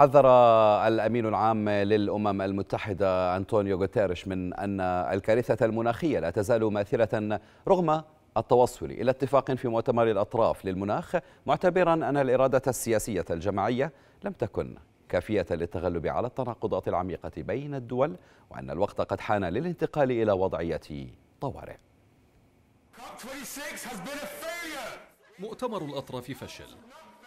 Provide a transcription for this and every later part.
حذر الأمين العام للأمم المتحدة أنطونيو غوتيريش من أن الكارثة المناخية لا تزال ماثلة رغم التوصل إلى اتفاق في مؤتمر الأطراف للمناخ معتبرا أن الإرادة السياسية الجماعية لم تكن كافية للتغلب على التناقضات العميقة بين الدول وأن الوقت قد حان للانتقال إلى وضعية طوارئ مؤتمر الأطراف فشل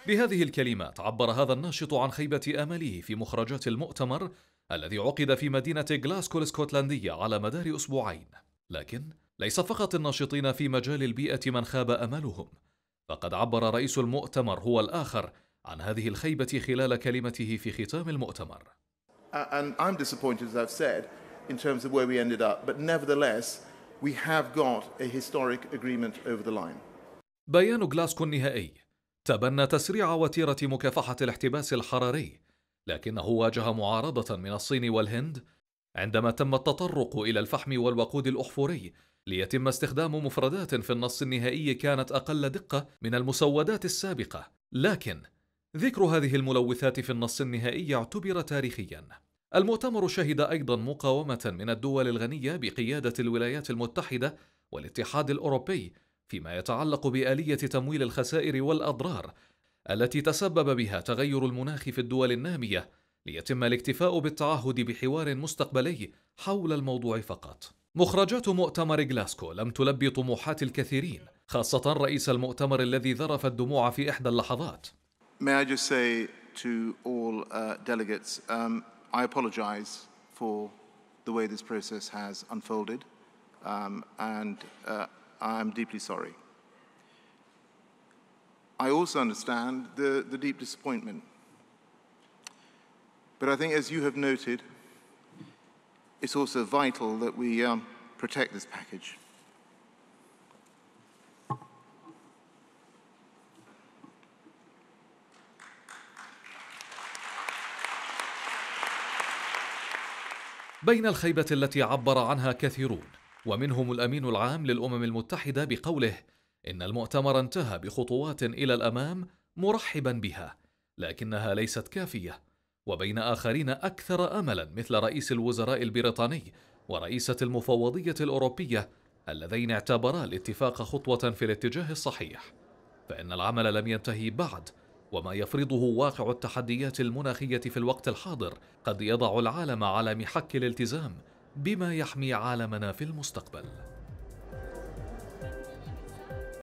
بهذه الكلمات عبر هذا الناشط عن خيبة آمله في مخرجات المؤتمر الذي عقد في مدينة غلاسكو الاسكتلندية على مدار أسبوعين لكن ليس فقط الناشطين في مجال البيئة من خاب أملهم فقد عبر رئيس المؤتمر هو الآخر عن هذه الخيبة خلال كلمته في ختام المؤتمر And I'm disappointed, as I've said, in terms of where we ended up, but nevertheless, we have got a historic agreement over the line. بيان غلاسكو النهائي تبنى تسريع وتيرة مكافحة الاحتباس الحراري، لكنه واجه معارضة من الصين والهند عندما تم التطرق إلى الفحم والوقود الأحفوري ليتم استخدام مفردات في النص النهائي كانت أقل دقة من المسودات السابقة، لكن ذكر هذه الملوثات في النص النهائي اعتبر تاريخيا. المؤتمر شهد أيضا مقاومة من الدول الغنية بقيادة الولايات المتحدة والاتحاد الأوروبي فيما يتعلق باليه تمويل الخسائر والاضرار التي تسبب بها تغير المناخ في الدول الناميه ليتم الاكتفاء بالتعهد بحوار مستقبلي حول الموضوع فقط مخرجات مؤتمر جلاسكو لم تلبي طموحات الكثيرين خاصة رئيس المؤتمر الذي ذرف الدموع في إحدى اللحظات May I just say to all uh, delegates, um, I apologize for the way this process has unfolded um, and uh, I'm deeply sorry. I also understand the, the deep disappointment. But I think, as you have noted, it's also vital that we um, protect this package. بين الخيبة التي عبر عنها كثيرون ومنهم الامين العام للامم المتحده بقوله ان المؤتمر انتهى بخطوات الى الامام مرحبا بها لكنها ليست كافيه وبين اخرين اكثر املا مثل رئيس الوزراء البريطاني ورئيسه المفوضيه الاوروبيه اللذين اعتبرا الاتفاق خطوه في الاتجاه الصحيح فان العمل لم ينتهي بعد وما يفرضه واقع التحديات المناخيه في الوقت الحاضر قد يضع العالم على محك الالتزام بما يحمي عالمنا في المستقبل